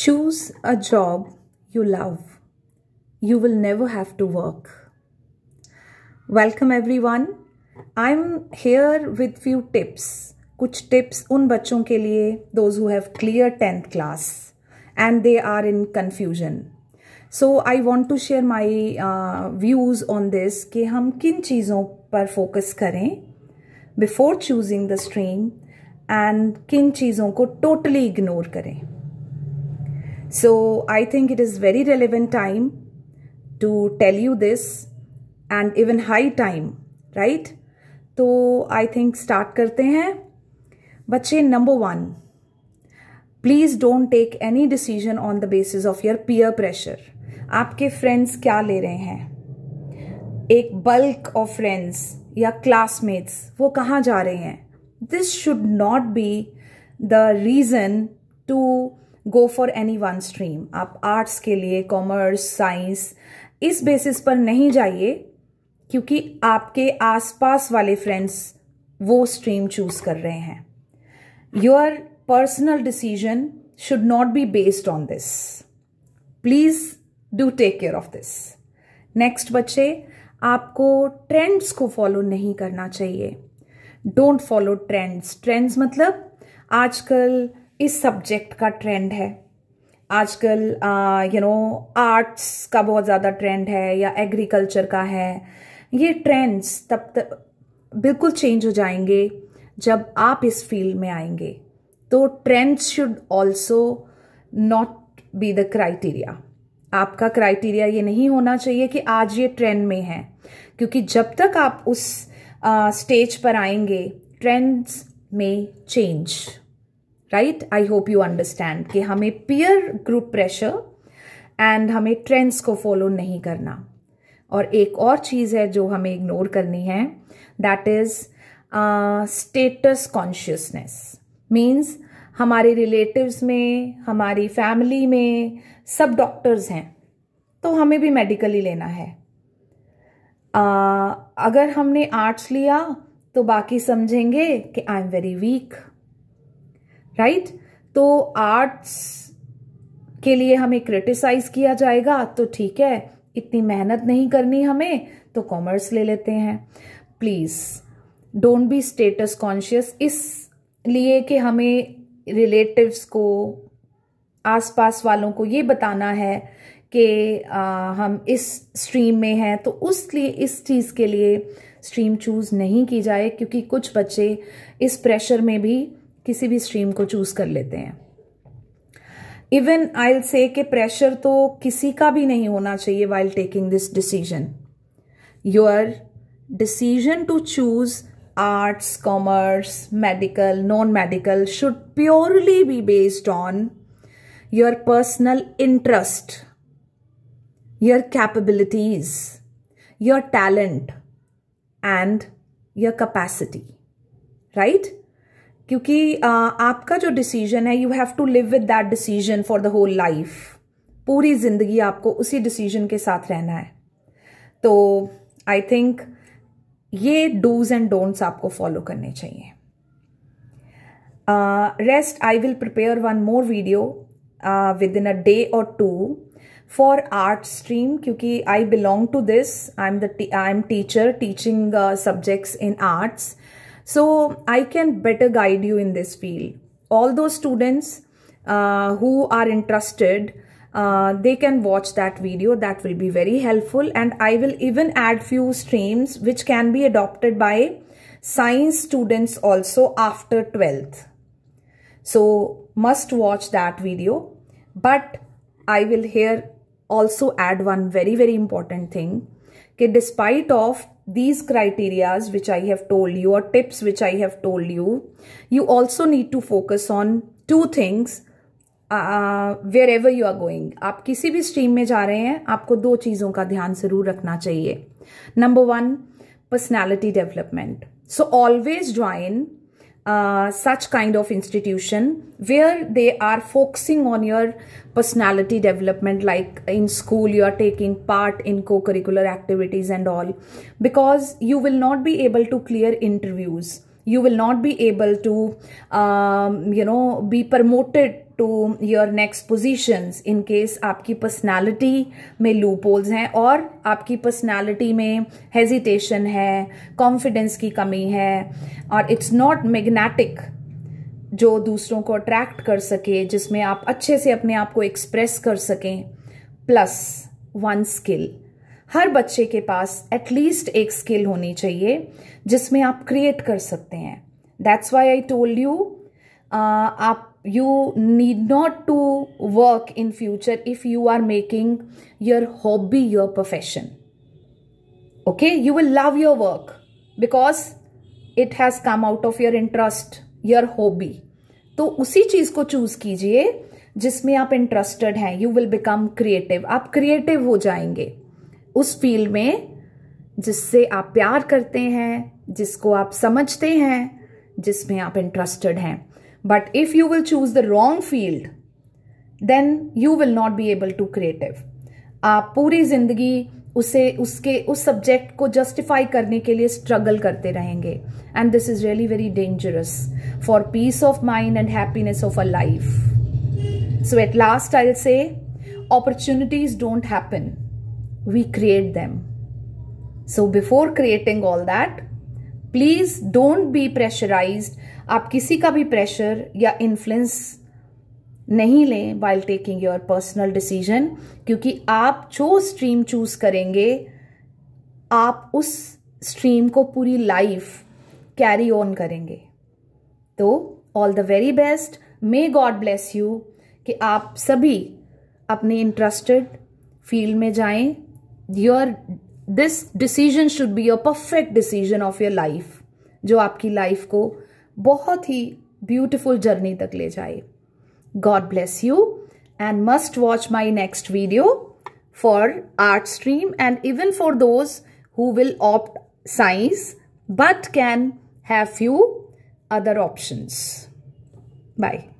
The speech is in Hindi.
Choose a job you love. You will never have to work. Welcome everyone. I'm here with few tips. Kuch tips un bachon ke liye, those who have clear 10th class and they are in confusion. So I want to share my uh, views on this ke hum kin cheezon par focus kare before choosing the stream and kin cheezon ko totally ignore kare. So I think it is very relevant time to tell you this and even high time, right? तो आई थिंक स्टार्ट करते हैं बच्चे number one please don't take any decision on the basis of your peer pressure आपके फ्रेंड्स क्या ले रहे हैं एक बल्क ऑफ फ्रेंड्स या क्लासमेट्स वो कहाँ जा रहे हैं this should not be the reason to go for any one stream आप आर्ट्स के लिए कॉमर्स साइंस इस बेसिस पर नहीं जाइए क्योंकि आपके आसपास वाले फ्रेंड्स वो स्ट्रीम चूज कर रहे हैं your personal decision should not be based on this please do take care of this next बच्चे आपको ट्रेंड्स को फॉलो नहीं करना चाहिए डोंट फॉलो ट्रेंड्स ट्रेंड्स मतलब आजकल इस सब्जेक्ट का ट्रेंड है आजकल यू नो आर्ट्स का बहुत ज़्यादा ट्रेंड है या एग्रीकल्चर का है ये ट्रेंड्स तब तक बिल्कुल चेंज हो जाएंगे जब आप इस फील्ड में आएंगे तो trends should also not be the criteria आपका क्राइटेरिया ये नहीं होना चाहिए कि आज ये ट्रेंड में है क्योंकि जब तक आप उस स्टेज uh, पर आएंगे ट्रेंड्स में change right I hope you understand कि हमें पीयर ग्रुप प्रेशर एंड हमें ट्रेंड्स को फॉलो नहीं करना और एक और चीज़ है जो हमें इग्नोर करनी है that is status consciousness means हमारे रिलेटिव्स में हमारी फैमिली में सब डॉक्टर्स हैं तो हमें भी मेडिकली लेना है uh, अगर हमने आर्ट्स लिया तो बाकी समझेंगे कि I am very weak right तो आर्ट्स के लिए हमें क्रिटिसाइज किया जाएगा तो ठीक है इतनी मेहनत नहीं करनी हमें तो कॉमर्स ले लेते हैं please don't be status conscious इस लिए कि हमें रिलेटिव्स को आसपास वालों को ये बताना है कि हम इस स्ट्रीम में हैं तो उस लिए इस चीज़ के लिए स्ट्रीम चूज़ नहीं की जाए क्योंकि कुछ बच्चे इस प्रेशर में भी किसी भी स्ट्रीम को चूज कर लेते हैं इवन आई से के प्रेशर तो किसी का भी नहीं होना चाहिए while taking this decision your decision to choose arts commerce medical non medical should purely be based on your personal interest your capabilities your talent and your capacity right क्योंकि uh, आपका जो डिसीजन है you have to live with that decision for the whole life पूरी जिंदगी आपको उसी डिसीजन के साथ रहना है तो आई थिंक ये डूज एंड डोंट्स आपको फॉलो करने चाहिए rest I will prepare one more video within a day और टू फॉर आर्ट स्ट्रीम क्योंकि I belong to this I am the I am teacher teaching subjects in arts So I can better guide you in this field. All those students uh, who are interested, uh, they can watch that video. That will be very helpful. And I will even add few streams which can be adopted by science students also after 12th. So must watch that video. But I will here also add one very, very important thing. कि despite of these criterias which I have told you और tips which I have told you you also need to focus on two things wherever you are going आप किसी भी स्ट्रीम में जा रहे हैं आपको दो चीजों का ध्यान जरूर रखना चाहिए number one personality development so always join Uh, such kind of institution where they are focusing on your personality development like in school you are taking part in co-curricular activities and all because you will not be able to clear interviews you will not be able to, um, you know, be promoted to your next positions in case आपकी पर्सनैलिटी में loopholes हैं और आपकी पर्सनैलिटी में हेजिटेशन है कॉन्फिडेंस की कमी है और इट्स नॉट मैग्नेटिक जो दूसरों को अट्रैक्ट कर सके जिसमें आप अच्छे से अपने आप को एक्सप्रेस कर सकें प्लस वन स्किल हर बच्चे के पास एटलीस्ट एक स्किल होनी चाहिए जिसमें आप क्रिएट कर सकते हैं that's why I told you आप you need not to work in future if you are making your hobby your profession okay you will love your work because it has come out of your interest your hobby तो उसी चीज को चूज कीजिए जिसमें आप इंटरेस्टेड हैं यू विल बिकम क्रिएटिव आप क्रिएटिव हो जाएंगे उस फील्ड में जिससे आप प्यार करते हैं जिसको आप समझते हैं जिसमें आप इंटरेस्टेड हैं but if you will choose the wrong field then you will not be able to creative आप पूरी ज़िंदगी उसे उसके उस सब्जेक्ट को जस्टिफाई करने के लिए स्ट्रगल करते रहेंगे and this is really very dangerous for peace of mind and happiness of a life so at last I say opportunities don't happen we create them. So before creating all that, please don't be pressurized. आप किसी का भी pressure या influence नहीं लें while taking your personal decision क्योंकि आप जो stream choose करेंगे आप उस stream को पूरी life carry on करेंगे तो all the very best may God bless you कि आप सभी अपने इंटरेस्टेड फील्ड में जाएं your this decision should be your perfect decision of your life जो आपकी लाइफ को बहुत ही ब्यूटिफुल जर्नी तक ले जाए God bless you and must watch my next video for art stream and even for those who will opt science but can have you other options bye